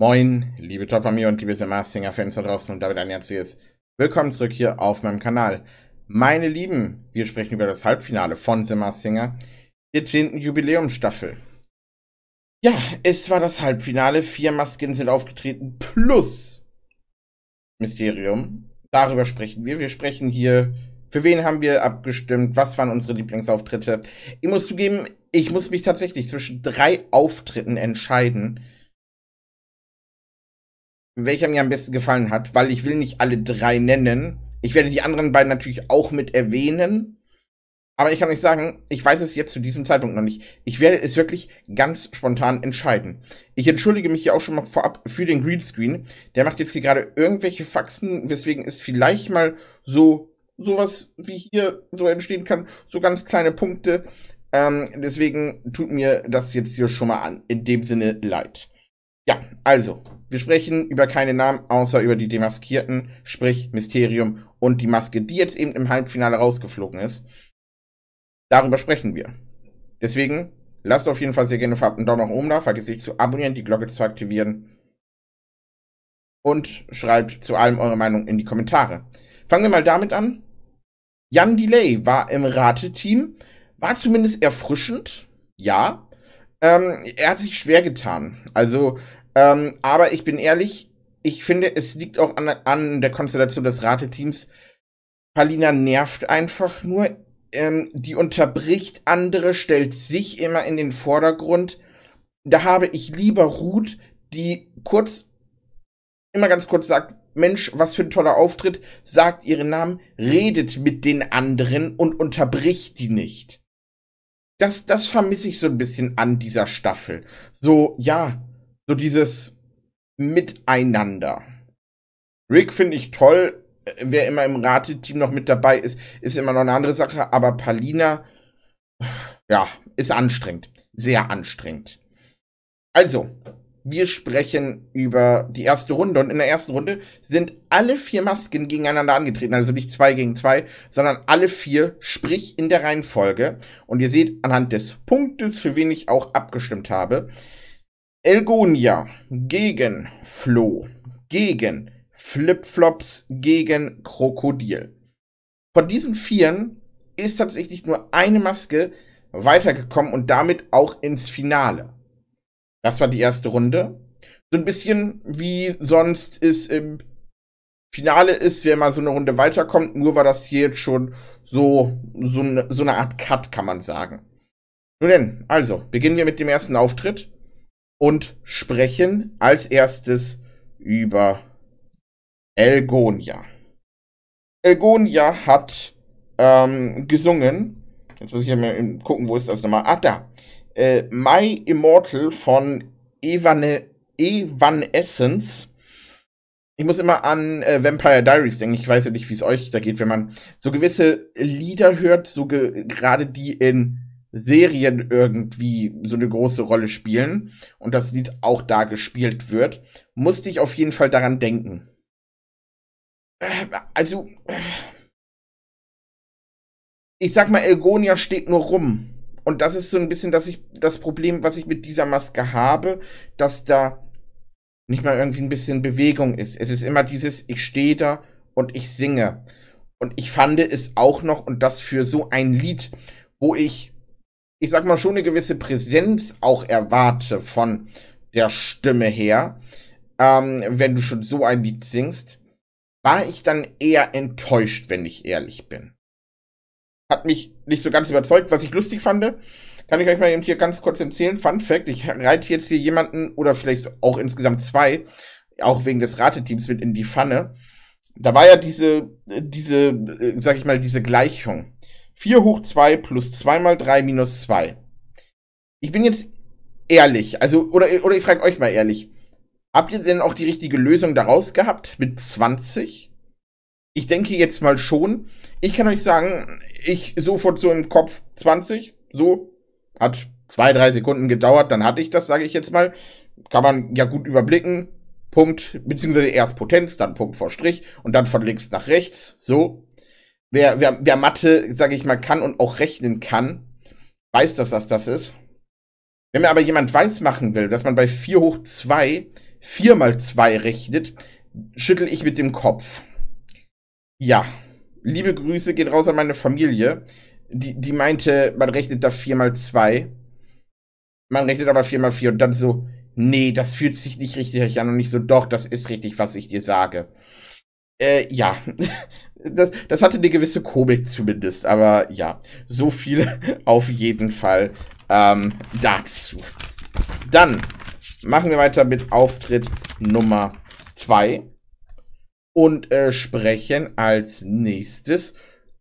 Moin, liebe Top-Familie und liebe The Mastinger Fans da draußen und damit ein herzliches Willkommen zurück hier auf meinem Kanal. Meine Lieben, wir sprechen über das Halbfinale von The Mastinger, der 10. Jubiläumsstaffel. Ja, es war das Halbfinale, vier Masken sind aufgetreten plus Mysterium. Darüber sprechen wir. Wir sprechen hier, für wen haben wir abgestimmt, was waren unsere Lieblingsauftritte. Ich muss zugeben, ich muss mich tatsächlich zwischen drei Auftritten entscheiden welcher mir am besten gefallen hat, weil ich will nicht alle drei nennen. Ich werde die anderen beiden natürlich auch mit erwähnen. Aber ich kann euch sagen, ich weiß es jetzt zu diesem Zeitpunkt noch nicht. Ich werde es wirklich ganz spontan entscheiden. Ich entschuldige mich hier auch schon mal vorab für den Greenscreen. Der macht jetzt hier gerade irgendwelche Faxen, weswegen es vielleicht mal so sowas wie hier so entstehen kann. So ganz kleine Punkte. Ähm, deswegen tut mir das jetzt hier schon mal an. In dem Sinne leid. Ja, also, wir sprechen über keine Namen, außer über die Demaskierten, sprich Mysterium und die Maske, die jetzt eben im Halbfinale rausgeflogen ist. Darüber sprechen wir. Deswegen lasst auf jeden Fall sehr gerne einen Daumen nach oben da, vergesst nicht zu abonnieren, die Glocke zu aktivieren und schreibt zu allem eure Meinung in die Kommentare. Fangen wir mal damit an. Jan Delay war im Rateteam, war zumindest erfrischend, ja. Ähm, er hat sich schwer getan. Also ähm, aber ich bin ehrlich, ich finde, es liegt auch an, an der Konstellation des Rateteams. Palina nervt einfach nur. Ähm, die unterbricht andere, stellt sich immer in den Vordergrund. Da habe ich lieber Ruth, die kurz, immer ganz kurz sagt, Mensch, was für ein toller Auftritt, sagt ihren Namen, redet mit den anderen und unterbricht die nicht. Das, das vermisse ich so ein bisschen an dieser Staffel. So, ja, so dieses Miteinander. Rick finde ich toll. Äh, wer immer im Rateteam noch mit dabei ist, ist immer noch eine andere Sache. Aber Palina, ja, ist anstrengend. Sehr anstrengend. Also, wir sprechen über die erste Runde. Und in der ersten Runde sind alle vier Masken gegeneinander angetreten. Also nicht zwei gegen zwei, sondern alle vier, sprich in der Reihenfolge. Und ihr seht anhand des Punktes, für wen ich auch abgestimmt habe, Elgonia gegen Flo, gegen Flipflops, gegen Krokodil. Von diesen Vieren ist tatsächlich nur eine Maske weitergekommen und damit auch ins Finale. Das war die erste Runde. So ein bisschen wie sonst ist im Finale ist, wenn man so eine Runde weiterkommt, nur war das hier jetzt schon so, so, ne, so eine Art Cut, kann man sagen. Nun denn, also, beginnen wir mit dem ersten Auftritt und sprechen als erstes über Elgonia. Elgonia hat ähm, gesungen. Jetzt muss ich ja mal gucken, wo ist das nochmal? Ah, da. Äh, My Immortal von Evane, Evanescence. Ich muss immer an äh, Vampire Diaries denken. Ich weiß ja nicht, wie es euch da geht, wenn man so gewisse Lieder hört, so gerade die in Serien irgendwie so eine große Rolle spielen und das Lied auch da gespielt wird, musste ich auf jeden Fall daran denken. Äh, also, äh, ich sag mal, Elgonia steht nur rum. Und das ist so ein bisschen dass ich, das Problem, was ich mit dieser Maske habe, dass da nicht mal irgendwie ein bisschen Bewegung ist. Es ist immer dieses, ich stehe da und ich singe. Und ich fand es auch noch, und das für so ein Lied, wo ich ich sag mal, schon eine gewisse Präsenz auch erwarte von der Stimme her, ähm, wenn du schon so ein Lied singst, war ich dann eher enttäuscht, wenn ich ehrlich bin. Hat mich nicht so ganz überzeugt, was ich lustig fand. Kann ich euch mal eben hier ganz kurz erzählen. Fun Fact, ich reite jetzt hier jemanden oder vielleicht auch insgesamt zwei, auch wegen des Rateteams mit in die Pfanne. Da war ja diese, diese, äh, sag ich mal, diese Gleichung 4 hoch 2 plus 2 mal 3 minus 2. Ich bin jetzt ehrlich, also, oder, oder ich frage euch mal ehrlich. Habt ihr denn auch die richtige Lösung daraus gehabt mit 20? Ich denke jetzt mal schon. Ich kann euch sagen, ich sofort so im Kopf 20, so, hat zwei, drei Sekunden gedauert, dann hatte ich das, sage ich jetzt mal. Kann man ja gut überblicken. Punkt, beziehungsweise erst Potenz, dann Punkt vor Strich und dann von links nach rechts, so wer, wer, wer Mathe, sage ich mal, kann und auch rechnen kann, weiß, dass das das ist. Wenn mir aber jemand weiß machen will, dass man bei 4 hoch 2 4 mal 2 rechnet, schüttel ich mit dem Kopf. Ja, liebe Grüße geht raus an meine Familie. Die, die meinte, man rechnet da 4 mal 2. Man rechnet aber 4 mal 4 und dann so, nee, das fühlt sich nicht richtig an und nicht so, doch, das ist richtig, was ich dir sage. Äh, ja. das, das hatte eine gewisse Komik zumindest, aber ja, so viel auf jeden Fall ähm, dazu. Dann machen wir weiter mit Auftritt Nummer 2 und äh, sprechen als nächstes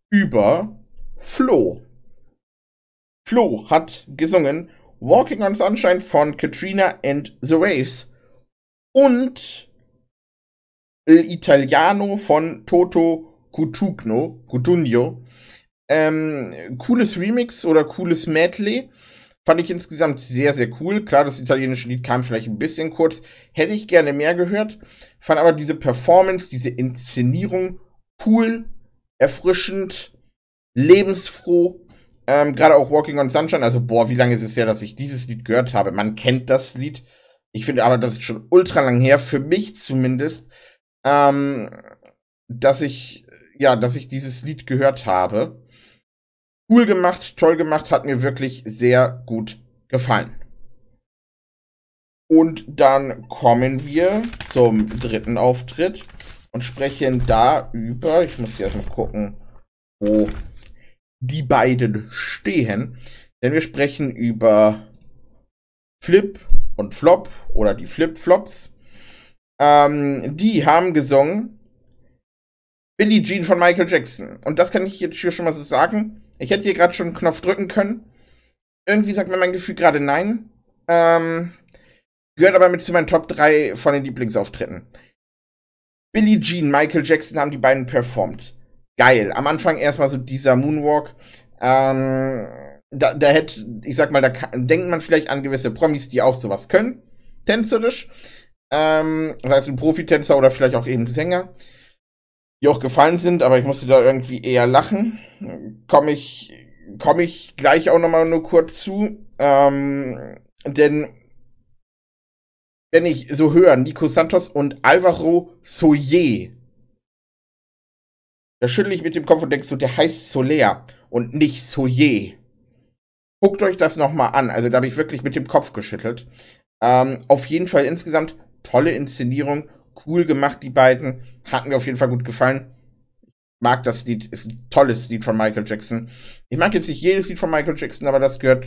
über Flo. Flo hat gesungen Walking on Sunshine von Katrina and the Waves und Italiano von Toto Kutukno, Kutunyo. Ähm, cooles Remix oder cooles Medley. Fand ich insgesamt sehr, sehr cool. Klar, das italienische Lied kam vielleicht ein bisschen kurz. Hätte ich gerne mehr gehört. Fand aber diese Performance, diese Inszenierung cool, erfrischend, lebensfroh. Ähm, Gerade auch Walking on Sunshine. Also, boah, wie lange ist es her, dass ich dieses Lied gehört habe? Man kennt das Lied. Ich finde aber, das ist schon ultra lang her, für mich zumindest, ähm, dass ich ja, dass ich dieses Lied gehört habe. Cool gemacht, toll gemacht, hat mir wirklich sehr gut gefallen. Und dann kommen wir zum dritten Auftritt und sprechen da über, ich muss jetzt mal gucken, wo die beiden stehen, denn wir sprechen über Flip und Flop oder die Flip-Flops. Ähm, die haben gesungen Billie Jean von Michael Jackson. Und das kann ich jetzt hier schon mal so sagen. Ich hätte hier gerade schon einen Knopf drücken können. Irgendwie sagt mir mein Gefühl gerade nein. Ähm, gehört aber mit zu meinen Top 3 von den Lieblingsauftritten. Billie Jean, Michael Jackson haben die beiden performt. Geil. Am Anfang erstmal so dieser Moonwalk. Ähm, da, da hätte, ich sag mal, da kann, denkt man vielleicht an gewisse Promis, die auch sowas können. Tänzerisch. Ähm, sei es ein Profitänzer oder vielleicht auch eben Sänger die auch gefallen sind, aber ich musste da irgendwie eher lachen. Komme ich, komme ich gleich auch nochmal nur kurz zu. Ähm, denn wenn ich so höre, Nico Santos und Alvaro Soyer, da schüttle ich mit dem Kopf und denkst so, der heißt Soler und nicht Soyer. Guckt euch das nochmal an. Also da habe ich wirklich mit dem Kopf geschüttelt. Ähm, auf jeden Fall insgesamt tolle Inszenierung cool gemacht, die beiden. Hat mir auf jeden Fall gut gefallen. Mag das Lied, ist ein tolles Lied von Michael Jackson. Ich mag jetzt nicht jedes Lied von Michael Jackson, aber das gehört,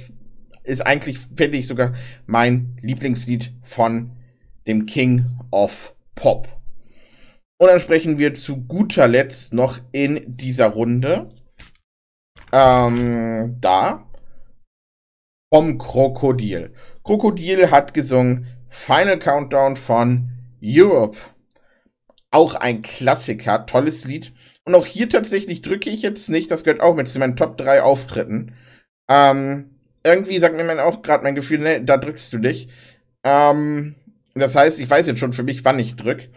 ist eigentlich, finde ich, sogar mein Lieblingslied von dem King of Pop. Und dann sprechen wir zu guter Letzt noch in dieser Runde. Ähm, da. Vom Krokodil. Krokodil hat gesungen Final Countdown von Europe. Auch ein Klassiker, tolles Lied. Und auch hier tatsächlich drücke ich jetzt nicht, das gehört auch mit zu meinen Top 3 Auftritten. Ähm, irgendwie sagt mir man auch gerade mein Gefühl, ne, da drückst du dich. Ähm, das heißt, ich weiß jetzt schon für mich, wann ich drück.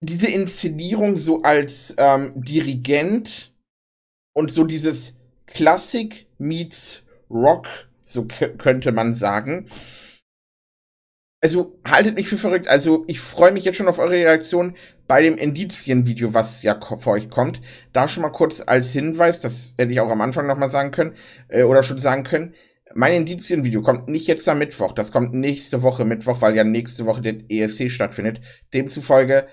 Diese Inszenierung so als ähm, Dirigent und so dieses Klassik meets Rock, so könnte man sagen also haltet mich für verrückt. Also ich freue mich jetzt schon auf eure Reaktion bei dem Indizien-Video, was ja vor euch kommt. Da schon mal kurz als Hinweis, das hätte ich auch am Anfang nochmal sagen können äh, oder schon sagen können. Mein Indizien-Video kommt nicht jetzt am Mittwoch, das kommt nächste Woche Mittwoch, weil ja nächste Woche der ESC stattfindet. Demzufolge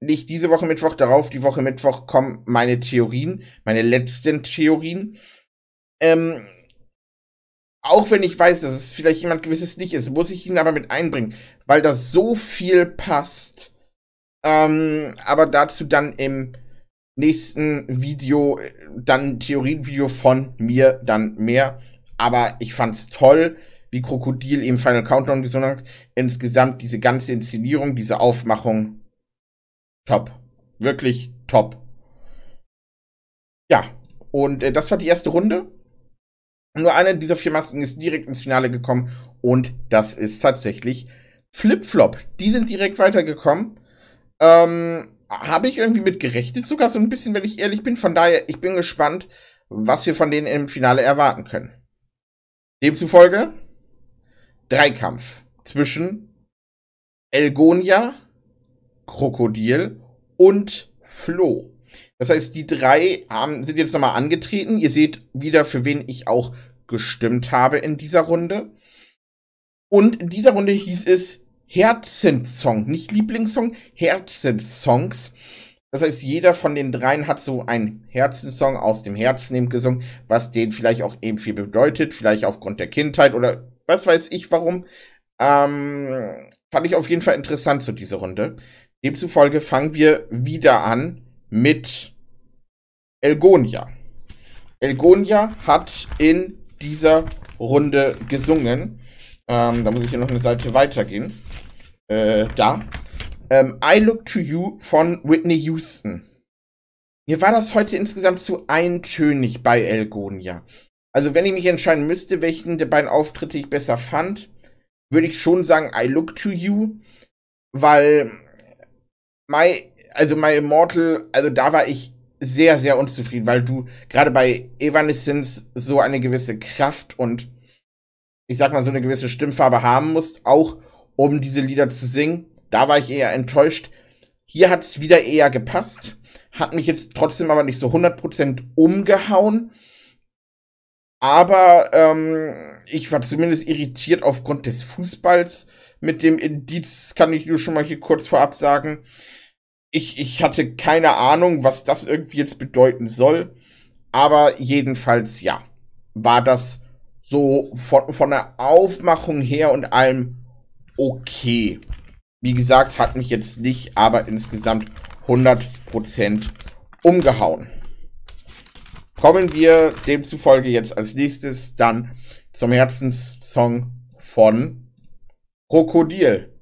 nicht diese Woche Mittwoch, darauf die Woche Mittwoch kommen meine Theorien, meine letzten Theorien. Ähm, auch wenn ich weiß, dass es vielleicht jemand gewisses nicht ist, muss ich ihn aber mit einbringen, weil da so viel passt. Ähm, aber dazu dann im nächsten Video, äh, dann Theorienvideo von mir, dann mehr. Aber ich fand's toll, wie Krokodil im Final Countdown gesungen hat. Insgesamt diese ganze Inszenierung, diese Aufmachung, top. Wirklich top. Ja, und äh, das war die erste Runde. Nur eine dieser vier Masken ist direkt ins Finale gekommen und das ist tatsächlich Flipflop. Die sind direkt weitergekommen. Ähm, Habe ich irgendwie mit gerechnet, sogar so ein bisschen, wenn ich ehrlich bin. Von daher, ich bin gespannt, was wir von denen im Finale erwarten können. Demzufolge Dreikampf zwischen Elgonia, Krokodil und Flo. Das heißt, die drei haben, sind jetzt nochmal angetreten. Ihr seht wieder, für wen ich auch gestimmt habe in dieser Runde. Und in dieser Runde hieß es Herzenssong, nicht Lieblingssong, Herzenssongs. Das heißt, jeder von den dreien hat so einen Herzenssong aus dem Herzen eben gesungen, was den vielleicht auch eben viel bedeutet, vielleicht aufgrund der Kindheit oder was weiß ich warum. Ähm, fand ich auf jeden Fall interessant zu so dieser Runde. Demzufolge fangen wir wieder an mit Elgonia. Elgonia hat in dieser Runde gesungen. Ähm, da muss ich hier noch eine Seite weitergehen. Äh, da. Ähm, I Look to You von Whitney Houston. Mir war das heute insgesamt zu eintönig bei Elgonia. Also wenn ich mich entscheiden müsste, welchen der beiden Auftritte ich besser fand, würde ich schon sagen I Look to You, weil My also My Immortal, also da war ich sehr, sehr unzufrieden, weil du gerade bei Evanescence so eine gewisse Kraft und ich sag mal so eine gewisse Stimmfarbe haben musst, auch um diese Lieder zu singen. Da war ich eher enttäuscht. Hier hat es wieder eher gepasst, hat mich jetzt trotzdem aber nicht so 100% umgehauen. Aber ähm, ich war zumindest irritiert aufgrund des Fußballs. Mit dem Indiz kann ich nur schon mal hier kurz vorab sagen. Ich, ich hatte keine Ahnung, was das irgendwie jetzt bedeuten soll. Aber jedenfalls, ja, war das so von, von der Aufmachung her und allem okay. Wie gesagt, hat mich jetzt nicht, aber insgesamt 100% umgehauen. Kommen wir demzufolge jetzt als nächstes dann zum Herzenssong von Krokodil.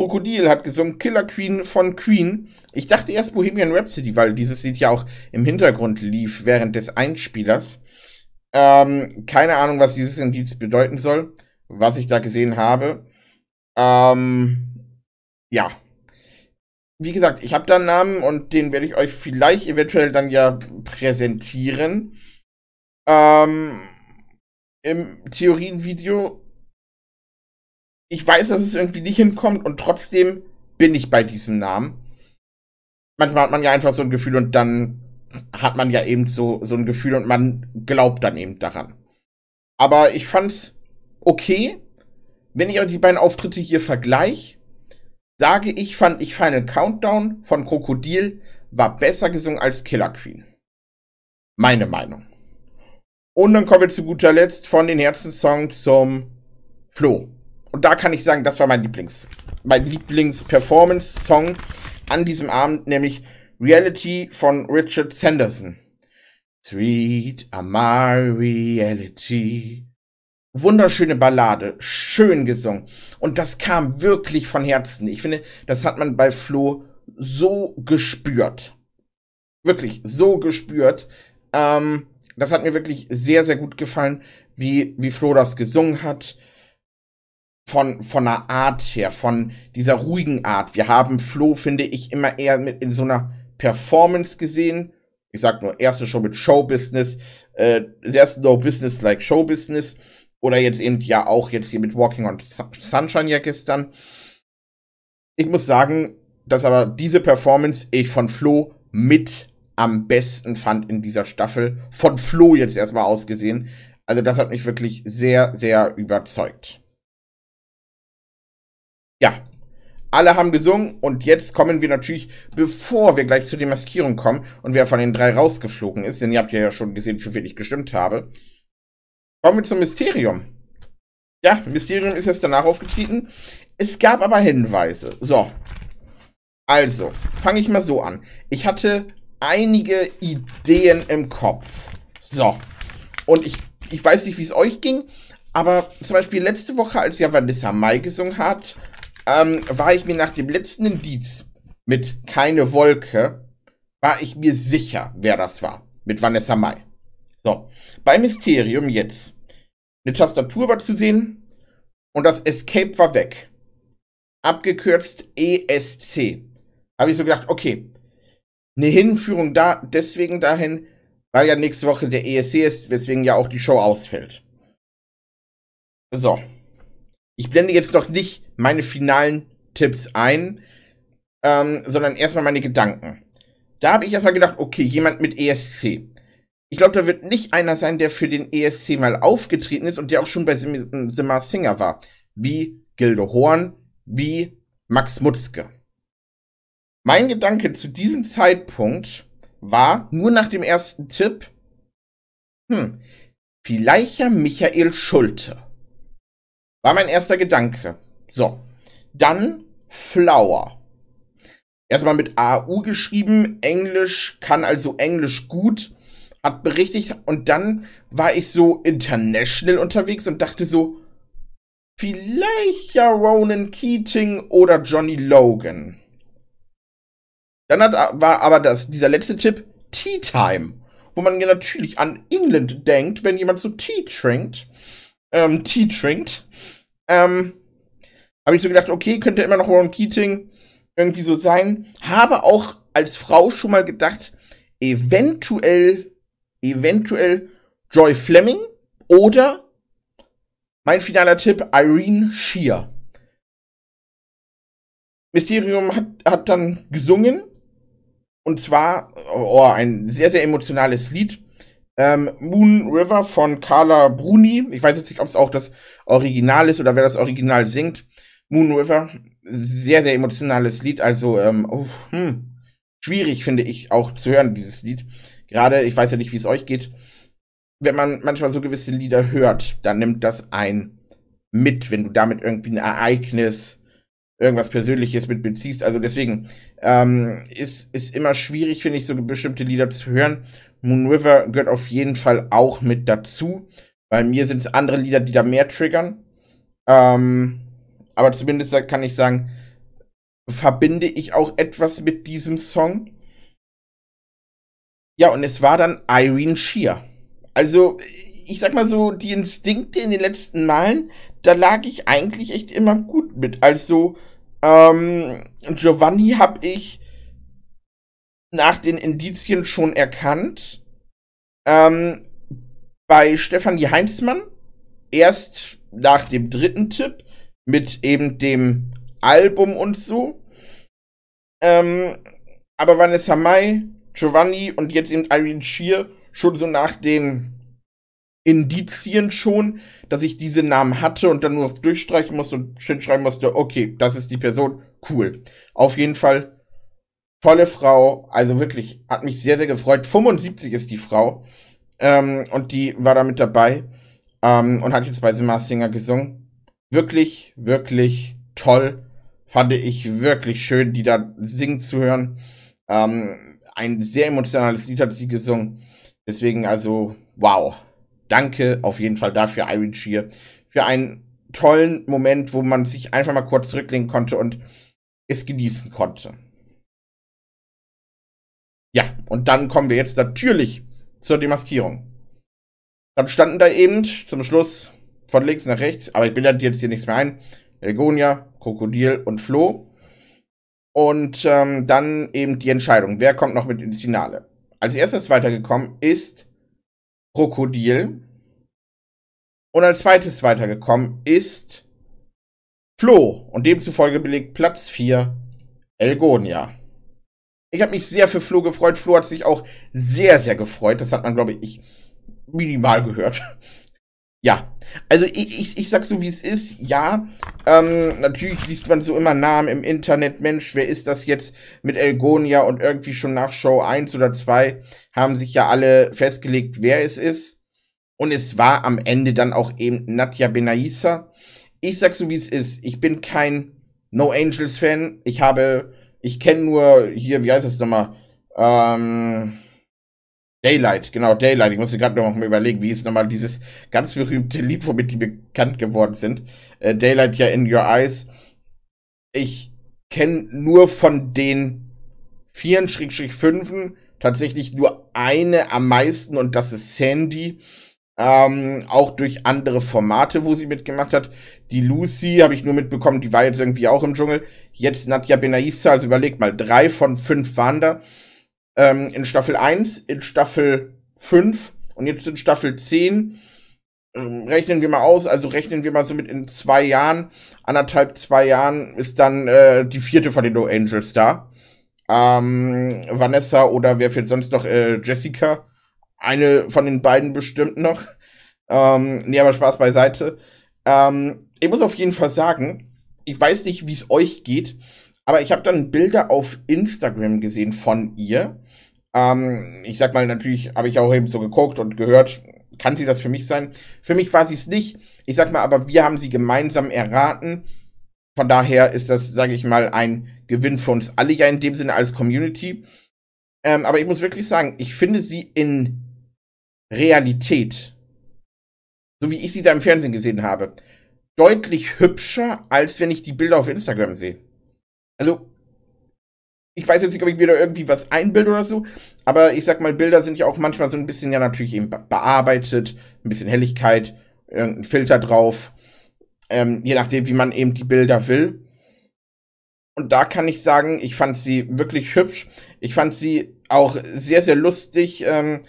Krokodil hat gesungen Killer Queen von Queen. Ich dachte erst Bohemian Rhapsody, weil dieses Lied ja auch im Hintergrund lief während des Einspielers. Ähm, keine Ahnung, was dieses Indiz bedeuten soll, was ich da gesehen habe. Ähm, ja. Wie gesagt, ich habe da einen Namen und den werde ich euch vielleicht eventuell dann ja präsentieren. Ähm, Im Theorienvideo ich weiß, dass es irgendwie nicht hinkommt und trotzdem bin ich bei diesem Namen. Manchmal hat man ja einfach so ein Gefühl und dann hat man ja eben so, so ein Gefühl und man glaubt dann eben daran. Aber ich fand's okay. Wenn ich auch die beiden Auftritte hier vergleiche, sage ich, fand ich Final Countdown von Krokodil war besser gesungen als Killer Queen. Meine Meinung. Und dann kommen wir zu guter Letzt von den Herzenssong zum Flo. Und da kann ich sagen, das war mein Lieblings, mein Lieblings-Performance-Song an diesem Abend, nämlich Reality von Richard Sanderson. Sweet are reality. Wunderschöne Ballade, schön gesungen. Und das kam wirklich von Herzen. Ich finde, das hat man bei Flo so gespürt. Wirklich so gespürt. Ähm, das hat mir wirklich sehr, sehr gut gefallen, wie, wie Flo das gesungen hat von, von einer Art her, von dieser ruhigen Art. Wir haben Flo, finde ich, immer eher mit in so einer Performance gesehen. Ich sag nur, erste Show mit Showbusiness, äh, sehr No Business like Showbusiness. Oder jetzt eben ja auch jetzt hier mit Walking on Sunshine ja gestern. Ich muss sagen, dass aber diese Performance ich von Flo mit am besten fand in dieser Staffel. Von Flo jetzt erstmal ausgesehen. Also das hat mich wirklich sehr, sehr überzeugt. Ja, alle haben gesungen und jetzt kommen wir natürlich, bevor wir gleich zu den Maskierungen kommen und wer von den drei rausgeflogen ist, denn ihr habt ja schon gesehen, für wen ich gestimmt habe, kommen wir zum Mysterium. Ja, Mysterium ist jetzt danach aufgetreten. Es gab aber Hinweise. So. Also, fange ich mal so an. Ich hatte einige Ideen im Kopf. So. Und ich, ich weiß nicht, wie es euch ging, aber zum Beispiel letzte Woche, als ja Vanessa Mai gesungen hat, ähm, war ich mir nach dem letzten Indiz mit Keine Wolke, war ich mir sicher, wer das war. Mit Vanessa Mai. So, bei Mysterium jetzt. Eine Tastatur war zu sehen und das Escape war weg. Abgekürzt ESC. Habe ich so gedacht, okay, eine Hinführung da, deswegen dahin, weil ja nächste Woche der ESC ist, weswegen ja auch die Show ausfällt. So, ich blende jetzt noch nicht meine finalen Tipps ein, ähm, sondern erstmal meine Gedanken. Da habe ich erstmal gedacht, okay, jemand mit ESC. Ich glaube, da wird nicht einer sein, der für den ESC mal aufgetreten ist und der auch schon bei Simmer Singer war. Wie Gilde Horn, wie Max Mutzke. Mein Gedanke zu diesem Zeitpunkt war, nur nach dem ersten Tipp, hm, vielleicht ja Michael Schulte. War mein erster Gedanke. So. Dann Flower. Erstmal mit AU geschrieben, Englisch, kann also Englisch gut, hat berichtigt und dann war ich so international unterwegs und dachte so, vielleicht ja Ronan Keating oder Johnny Logan. Dann hat, war aber das, dieser letzte Tipp Tea Time, wo man ja natürlich an England denkt, wenn jemand so Tea trinkt ähm, Tea trinkt. Ähm, habe ich so gedacht, okay, könnte immer noch Warren Keating irgendwie so sein. Habe auch als Frau schon mal gedacht, eventuell, eventuell Joy Fleming oder mein finaler Tipp, Irene Shear. Mysterium hat, hat dann gesungen und zwar oh, ein sehr, sehr emotionales Lied. Ähm, Moon River von Carla Bruni. Ich weiß jetzt nicht, ob es auch das Original ist oder wer das Original singt. Moon River, sehr, sehr emotionales Lied. Also, ähm, oh, hm, schwierig finde ich auch zu hören, dieses Lied. Gerade, ich weiß ja nicht, wie es euch geht. Wenn man manchmal so gewisse Lieder hört, dann nimmt das ein mit, wenn du damit irgendwie ein Ereignis, irgendwas Persönliches mit beziehst. Also deswegen ähm, ist, ist immer schwierig, finde ich, so bestimmte Lieder zu hören. Moon River gehört auf jeden Fall auch mit dazu. Bei mir sind es andere Lieder, die da mehr triggern. Ähm, aber zumindest kann ich sagen, verbinde ich auch etwas mit diesem Song. Ja, und es war dann Irene Shear. Also, ich sag mal so, die Instinkte in den letzten Malen, da lag ich eigentlich echt immer gut mit. Also, ähm, Giovanni hab ich nach den Indizien schon erkannt. Ähm, bei Stefanie Heinzmann erst nach dem dritten Tipp mit eben dem Album und so. Ähm, aber Vanessa Mai, Giovanni und jetzt eben Irene Shear schon so nach den Indizien schon, dass ich diese Namen hatte und dann nur noch durchstreichen musste und schreiben musste, okay, das ist die Person, cool. Auf jeden Fall tolle Frau, also wirklich, hat mich sehr, sehr gefreut. 75 ist die Frau ähm, und die war da mit dabei ähm, und hat jetzt bei The Masked Singer gesungen. Wirklich, wirklich toll. Fand ich wirklich schön, die da singen zu hören. Ähm, ein sehr emotionales Lied hat sie gesungen. Deswegen also, wow. Danke auf jeden Fall dafür, Irene Shear. Für einen tollen Moment, wo man sich einfach mal kurz zurücklegen konnte und es genießen konnte. Und dann kommen wir jetzt natürlich zur Demaskierung. Dann standen da eben zum Schluss von links nach rechts, aber ich bilde jetzt hier nichts mehr ein, Elgonia, Krokodil und Flo. Und ähm, dann eben die Entscheidung, wer kommt noch mit ins Finale. Als erstes weitergekommen ist Krokodil. Und als zweites weitergekommen ist Flo. Und demzufolge belegt Platz 4 Elgonia. Ich habe mich sehr für Flo gefreut. Flo hat sich auch sehr, sehr gefreut. Das hat man, glaube ich, minimal gehört. Ja, also ich, ich, ich sag so, wie es ist. Ja, ähm, natürlich liest man so immer Namen im Internet. Mensch, wer ist das jetzt mit Elgonia? Und irgendwie schon nach Show 1 oder 2 haben sich ja alle festgelegt, wer es ist. Und es war am Ende dann auch eben Nadja Benaissa. Ich sag so, wie es ist. Ich bin kein No Angels Fan. Ich habe ich kenne nur hier, wie heißt das nochmal? Ähm, Daylight, genau, Daylight. Ich muss gerade noch mal überlegen, wie ist nochmal dieses ganz berühmte Lied, womit die bekannt geworden sind. Äh, Daylight ja in Your Eyes. Ich kenne nur von den vieren Schrägstrich fünfen tatsächlich nur eine am meisten und das ist Sandy ähm, auch durch andere Formate, wo sie mitgemacht hat. Die Lucy habe ich nur mitbekommen, die war jetzt irgendwie auch im Dschungel. Jetzt Nadja Benaissa, also überlegt mal, drei von fünf waren da. Ähm, in Staffel 1, in Staffel 5 und jetzt in Staffel 10. Ähm, rechnen wir mal aus, also rechnen wir mal so mit in zwei Jahren, anderthalb, zwei Jahren ist dann äh, die vierte von den No Angels da. Ähm, Vanessa oder wer fehlt sonst noch? Äh, Jessica eine von den beiden bestimmt noch. Ähm, nee, aber Spaß beiseite. Ähm, ich muss auf jeden Fall sagen, ich weiß nicht, wie es euch geht, aber ich habe dann Bilder auf Instagram gesehen von ihr. Ähm, ich sag mal, natürlich habe ich auch eben so geguckt und gehört, kann sie das für mich sein? Für mich war sie es nicht. Ich sag mal, aber wir haben sie gemeinsam erraten. Von daher ist das, sage ich mal, ein Gewinn für uns alle ja in dem Sinne als Community. Ähm, aber ich muss wirklich sagen, ich finde sie in Realität, so wie ich sie da im Fernsehen gesehen habe, deutlich hübscher, als wenn ich die Bilder auf Instagram sehe. Also, ich weiß jetzt nicht, ob ich mir da irgendwie was einbilde oder so, aber ich sag mal, Bilder sind ja auch manchmal so ein bisschen ja natürlich eben bearbeitet, ein bisschen Helligkeit, irgendein Filter drauf, ähm, je nachdem, wie man eben die Bilder will. Und da kann ich sagen, ich fand sie wirklich hübsch. Ich fand sie auch sehr, sehr lustig. Ähm,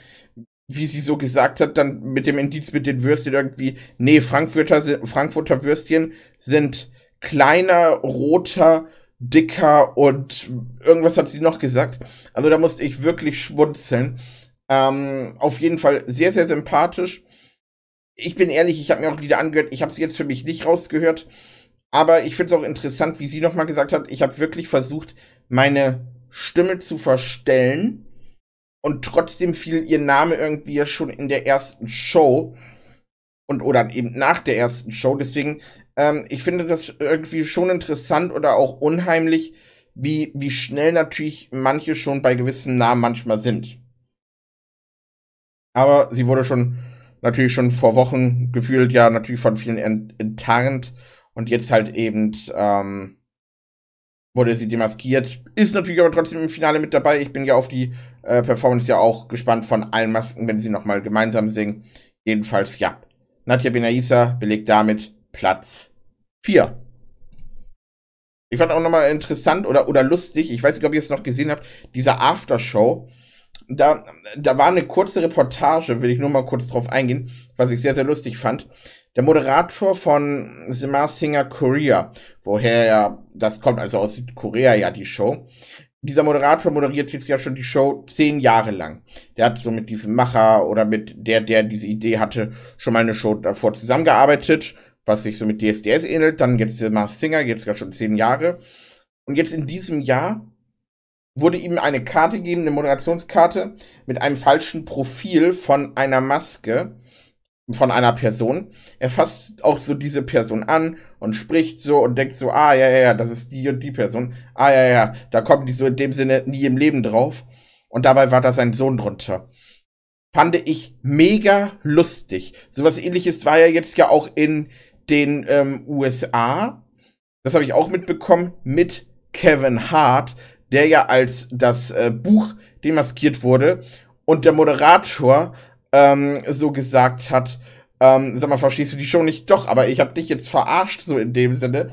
wie sie so gesagt hat, dann mit dem Indiz mit den Würstchen irgendwie, nee, Frankfurter, Frankfurter Würstchen sind kleiner, roter, dicker und irgendwas hat sie noch gesagt. Also da musste ich wirklich schmunzeln. Ähm, auf jeden Fall sehr, sehr sympathisch. Ich bin ehrlich, ich habe mir auch Lieder angehört. Ich habe sie jetzt für mich nicht rausgehört. Aber ich finde es auch interessant, wie sie nochmal gesagt hat, ich habe wirklich versucht, meine Stimme zu verstellen und trotzdem fiel ihr Name irgendwie ja schon in der ersten Show und oder eben nach der ersten Show. Deswegen, ähm, ich finde das irgendwie schon interessant oder auch unheimlich, wie, wie schnell natürlich manche schon bei gewissen Namen manchmal sind. Aber sie wurde schon natürlich schon vor Wochen gefühlt ja natürlich von vielen enttarnt und jetzt halt eben ähm, wurde sie demaskiert. Ist natürlich aber trotzdem im Finale mit dabei. Ich bin ja auf die äh, Performance ja auch gespannt von allen Masken, wenn sie nochmal gemeinsam singen. Jedenfalls ja. Nadja Benaisa belegt damit Platz 4. Ich fand auch nochmal interessant oder, oder lustig, ich weiß nicht, ob ihr es noch gesehen habt, dieser Aftershow. Da, da war eine kurze Reportage, will ich nur mal kurz drauf eingehen, was ich sehr, sehr lustig fand der Moderator von The Mars Singer Korea, woher ja, das kommt also aus Südkorea ja die Show. Dieser Moderator moderiert jetzt ja schon die Show zehn Jahre lang. Der hat so mit diesem Macher oder mit der, der diese Idee hatte, schon mal eine Show davor zusammengearbeitet, was sich so mit DSDS ähnelt. Dann jetzt The Mars Singer, jetzt ja schon zehn Jahre. Und jetzt in diesem Jahr wurde ihm eine Karte gegeben, eine Moderationskarte mit einem falschen Profil von einer Maske, von einer Person. Er fasst auch so diese Person an und spricht so und denkt so, ah ja, ja, ja, das ist die und die Person. Ah ja, ja, da kommen die so in dem Sinne nie im Leben drauf. Und dabei war da sein Sohn drunter. Fand ich mega lustig. Sowas ähnliches war ja jetzt ja auch in den ähm, USA. Das habe ich auch mitbekommen mit Kevin Hart, der ja als das äh, Buch demaskiert wurde. Und der Moderator ähm, so gesagt hat, ähm, sag mal, verstehst du die schon nicht? Doch, aber ich habe dich jetzt verarscht, so in dem Sinne.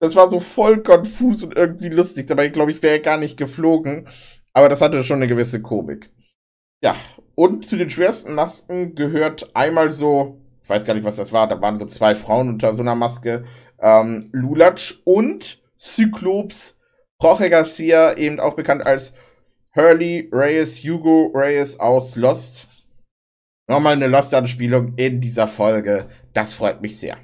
Das war so voll konfus und irgendwie lustig. Dabei glaube ich, wäre gar nicht geflogen. Aber das hatte schon eine gewisse Komik. Ja, und zu den schwersten Masken gehört einmal so, ich weiß gar nicht, was das war, da waren so zwei Frauen unter so einer Maske, ähm, Lulatsch und Cyclops Jorge Garcia, eben auch bekannt als Hurley Reyes, Hugo Reyes aus Lost. Nochmal eine Lost-Anspielung in dieser Folge. Das freut mich sehr.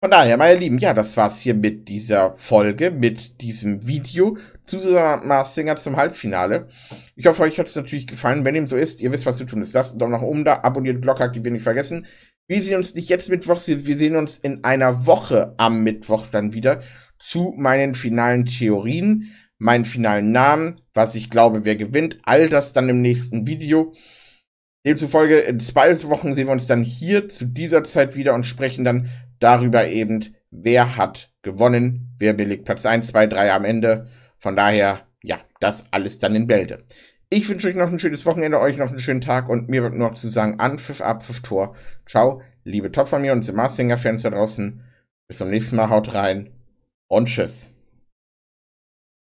Von daher, meine Lieben, ja, das war's hier mit dieser Folge, mit diesem Video zu Mars Singer zum Halbfinale. Ich hoffe, euch hat's natürlich gefallen. Wenn ihm so ist, ihr wisst, was zu tun ist. Lasst einen Daumen nach oben da, abonniert, Glocke aktivieren, nicht vergessen. Wir sehen uns nicht jetzt Mittwoch, wir sehen uns in einer Woche am Mittwoch dann wieder zu meinen finalen Theorien, meinen finalen Namen, was ich glaube, wer gewinnt, all das dann im nächsten Video. Demzufolge, in zwei Wochen sehen wir uns dann hier zu dieser Zeit wieder und sprechen dann darüber eben, wer hat gewonnen, wer belegt Platz 1, 2, 3 am Ende. Von daher, ja, das alles dann in Bälde. Ich wünsche euch noch ein schönes Wochenende, euch noch einen schönen Tag und mir bleibt noch zu sagen, an, ab, Abpfiff, Tor. Ciao, liebe Top von mir und The Mastinger-Fans da draußen. Bis zum nächsten Mal, haut rein und tschüss.